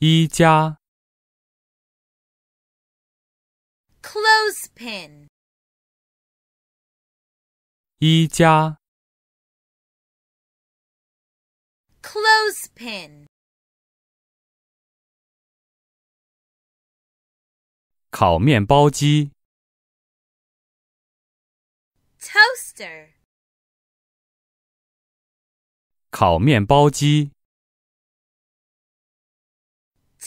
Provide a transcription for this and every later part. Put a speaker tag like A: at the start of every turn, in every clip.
A: 一加 clothespin，一加 clothespin，烤面包机 toaster，烤面包机。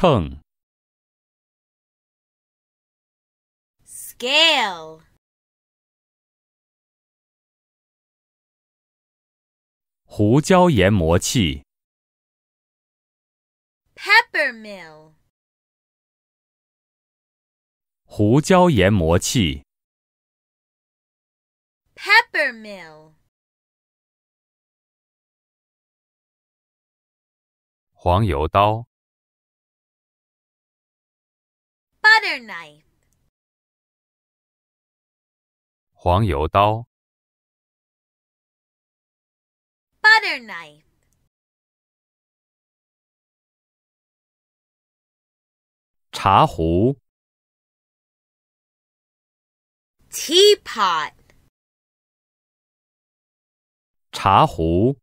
A: 秤，scale，胡椒研磨器，pepper mill，胡椒研磨器，pepper mill，黄油刀。butter knife. 黄油刀 butter knife. 茶壶 teapot. 茶壶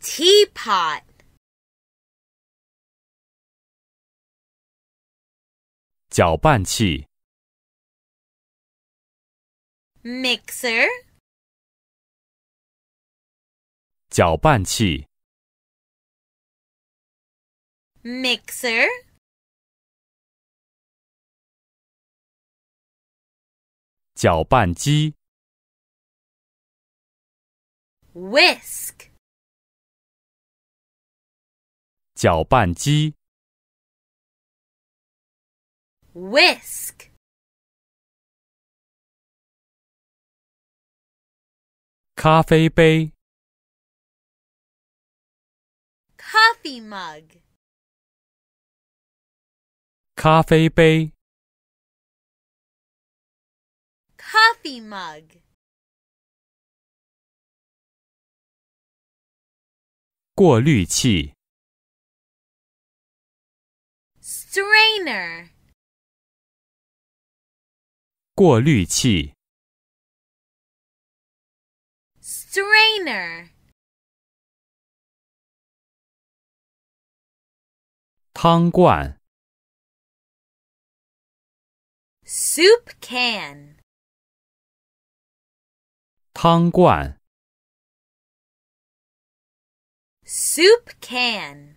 A: teapot. 搅拌器 mixer 搅拌器 mixer 搅拌机 whisk 搅拌机 whisk coffee bay coffee mug coffee bay coffee mug Strainer 过滤器。strainer 汤罐 soup can soup can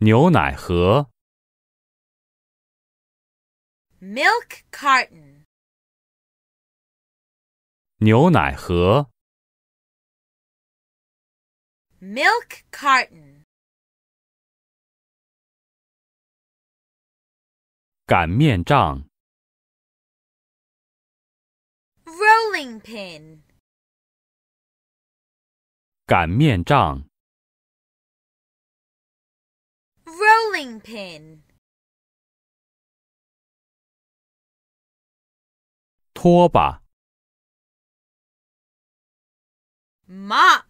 A: 牛奶盒，milk carton。牛奶盒，milk carton。擀面杖，rolling pin。擀面杖。bowling pin. 拖把 mop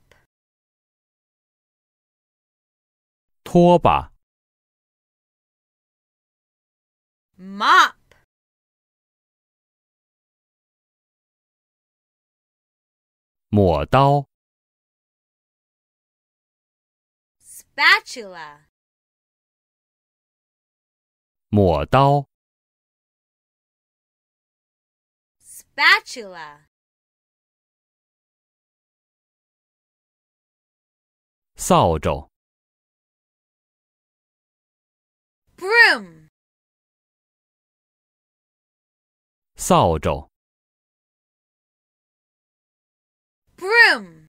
A: 拖把 mop spatula 抹刀。spatula 扫帚。broom 扫帚。broom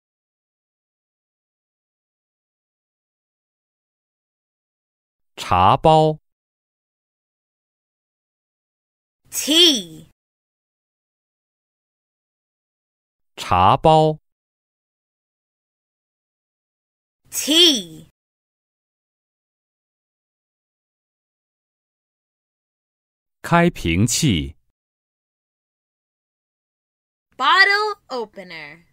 A: 茶包。tea 茶包 tea 开瓶器 bottle opener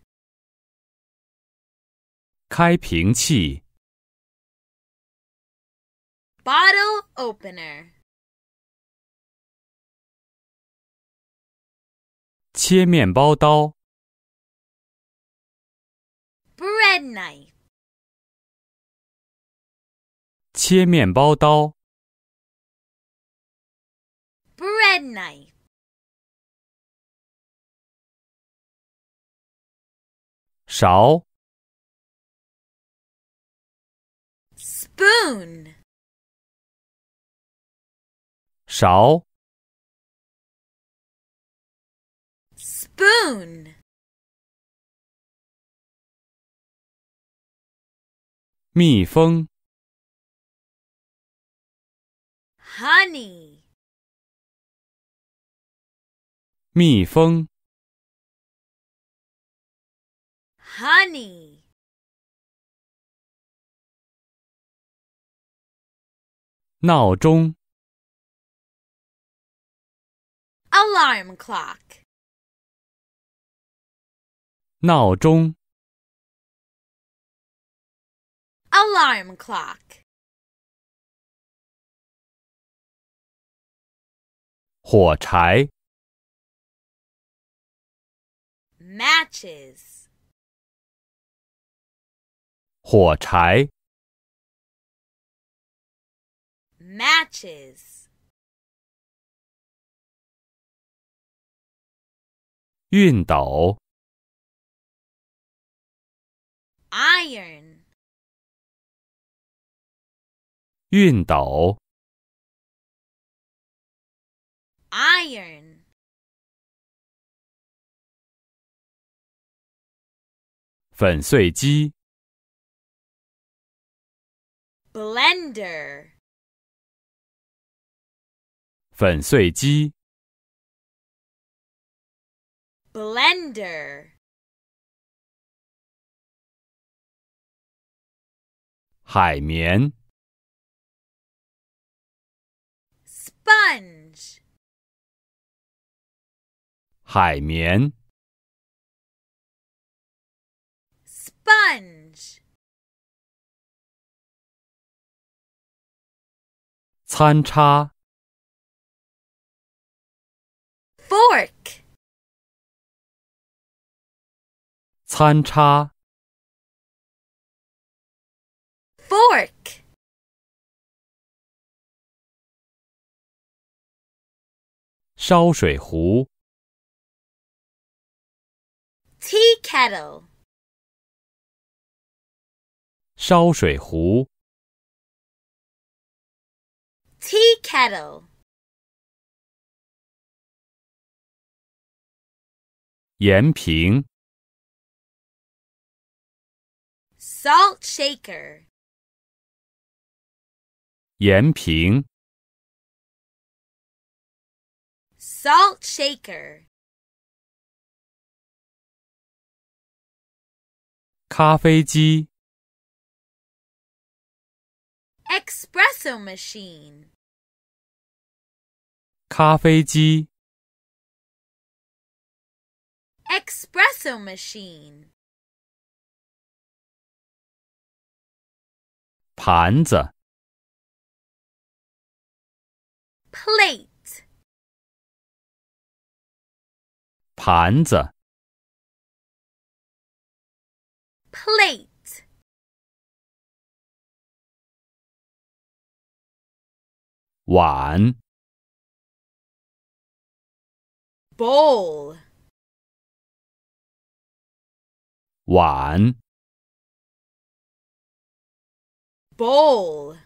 A: 开瓶器 bottle opener 切面包刀。bread knife。切面包刀。bread knife。勺。spoon。勺。spoon. honey 蜜蜂 honey 闹钟 alarm clock 闹钟 alarm clock 火柴 matches iron. 熨斗 iron. 粉碎机 blender. 粉碎机 blender. 海绵 sponge 海绵 sponge 餐叉 fork 餐叉 fork tea kettle 烧水壶 tea kettle Ping salt shaker 延平 salt shaker 咖啡机 espresso machine 咖啡机 espresso machine 盘子 plate. 盘子 plate. bowl. bowl.